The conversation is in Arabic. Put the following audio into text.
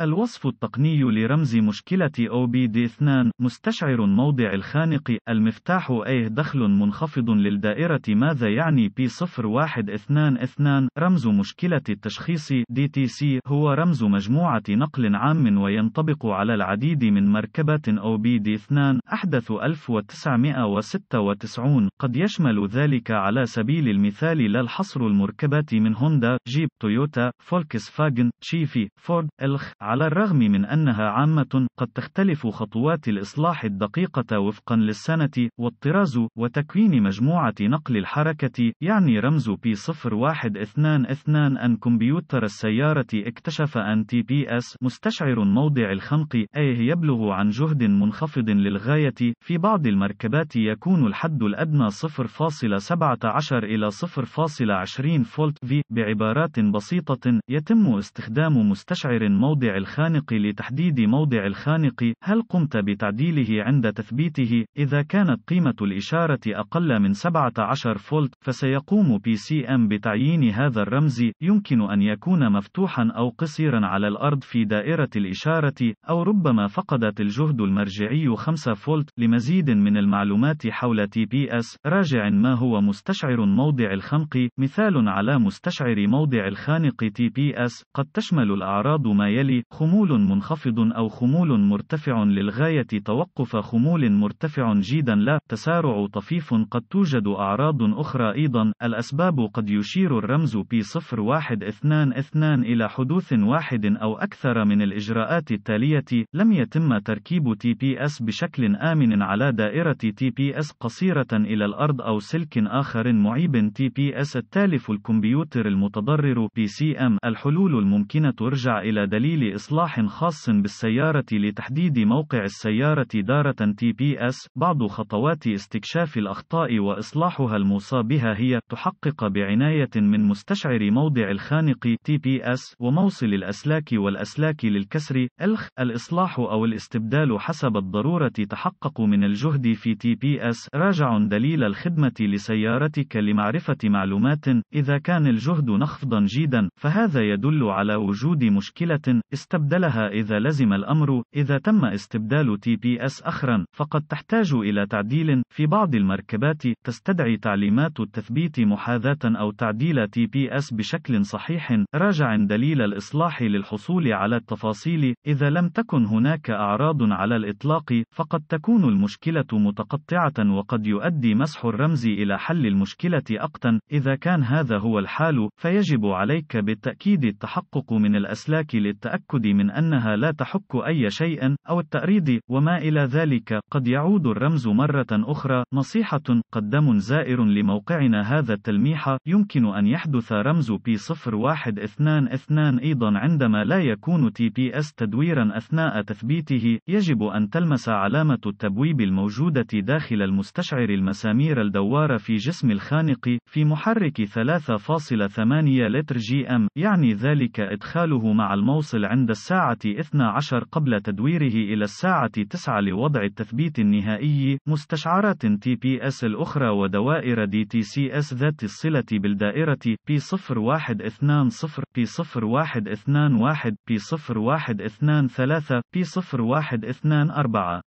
الوصف التقني لرمز مشكلة OBD2 مستشعر موضع الخانق المفتاح أيه دخل منخفض للدائرة ماذا يعني P0122 رمز مشكلة التشخيص DTC هو رمز مجموعة نقل عام وينطبق على العديد من مركبات OBD2 أحدث 1996 قد يشمل ذلك على سبيل المثال لا الحصر المركبات من هوندا جيب تويوتا فولكس فاجن شيفي فورد الخ على الرغم من أنها عامة، قد تختلف خطوات الإصلاح الدقيقة وفقًا للسنة، والطراز، وتكوين مجموعة نقل الحركة، يعني رمز P0122 أن كمبيوتر السيارة اكتشف أن TPS مستشعر موضع الخنق أيه يبلغ عن جهد منخفض للغاية، في بعض المركبات يكون الحد الأدنى 0.17 إلى 0.20 فولت في، بعبارات بسيطة، يتم استخدام مستشعر موضع الخانق لتحديد موضع الخانق هل قمت بتعديله عند تثبيته إذا كانت قيمة الإشارة أقل من 17 فولت فسيقوم بي سي ام بتعيين هذا الرمز يمكن أن يكون مفتوحا أو قصيرا على الأرض في دائرة الإشارة أو ربما فقدت الجهد المرجعي 5 فولت لمزيد من المعلومات حول تي بي اس راجع ما هو مستشعر موضع الخنق مثال على مستشعر موضع الخانق تي بي اس قد تشمل الأعراض ما يلي خمول منخفض أو خمول مرتفع للغاية توقف خمول مرتفع جيدا لا تسارع طفيف قد توجد أعراض أخرى أيضا الأسباب قد يشير الرمز P0122 إلى حدوث واحد أو أكثر من الإجراءات التالية لم يتم تركيب TPS بشكل آمن على دائرة TPS قصيرة إلى الأرض أو سلك آخر معيب TPS التالف الكمبيوتر المتضرر PCM الحلول الممكنة ترجع إلى دليل إصلاح خاص بالسيارة لتحديد موقع السيارة دارة TPS. بعض خطوات استكشاف الأخطاء وإصلاحها الموصى بها هي تحقق بعناية من مستشعر موضع الخانق TPS وموصل الأسلاك والأسلاك للكسر الخ الإصلاح أو الاستبدال حسب الضرورة تحقق من الجهد في TPS. راجع دليل الخدمة لسيارتك لمعرفة معلومات إذا كان الجهد نخفضا جيدا فهذا يدل على وجود مشكلة است استبدلها إذا لزم الأمر. إذا تم استبدال تي بي اس أخرا، فقد تحتاج إلى تعديل. في بعض المركبات، تستدعي تعليمات التثبيت محاذاة أو تعديل تي بي اس بشكل صحيح. راجع دليل الإصلاح للحصول على التفاصيل. إذا لم تكن هناك أعراض على الإطلاق، فقد تكون المشكلة متقطعة وقد يؤدي مسح الرمز إلى حل المشكلة أقتا. إذا كان هذا هو الحال، فيجب عليك بالتأكيد التحقق من الأسلاك للتأكد التأكد من أنها لا تحك أي شيء أو التأريض وما إلى ذلك قد يعود الرمز مرة أخرى نصيحة قدم زائر لموقعنا هذا التلميح يمكن أن يحدث رمز P0122 أيضا عندما لا يكون TPS تدويرا أثناء تثبيته يجب أن تلمس علامة التبويب الموجودة داخل المستشعر المسامير الدوارة في جسم الخانق في محرك 3.8 لتر جي أم يعني ذلك إدخاله مع الموصل عند عند الساعة 12 قبل تدويره إلى الساعة 9 لوضع التثبيت النهائي. مستشعرات تي بي اس الأخرى ودوائر دي تي سي اس ذات الصلة بالدائرة P0120 P0121 P0123 P0124